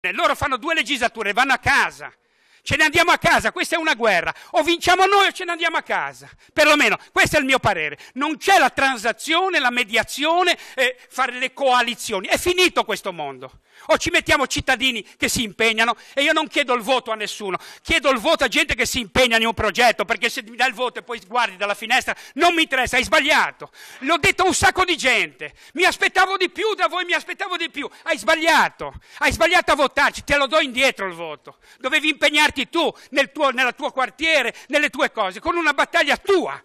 Eh, loro fanno due legislature, e vanno a casa, ce ne andiamo a casa, questa è una guerra, o vinciamo noi o ce ne andiamo a casa, perlomeno questo è il mio parere, non c'è la transazione, la mediazione, eh, fare le coalizioni, è finito questo mondo, o ci mettiamo cittadini che si impegnano e io non chiedo il voto a nessuno, chiedo il voto a gente che si impegna in un progetto, perché se mi dai il voto e poi guardi dalla finestra, non mi interessa, hai sbagliato, l'ho detto a un sacco di gente, mi aspettavo di più da voi, mi aspettavo di più, hai sbagliato, hai sbagliato a votarci, te lo do indietro il voto, dovevi impegnarti avanti tu nel tuo nella tuo quartiere, nelle tue cose, con una battaglia tua.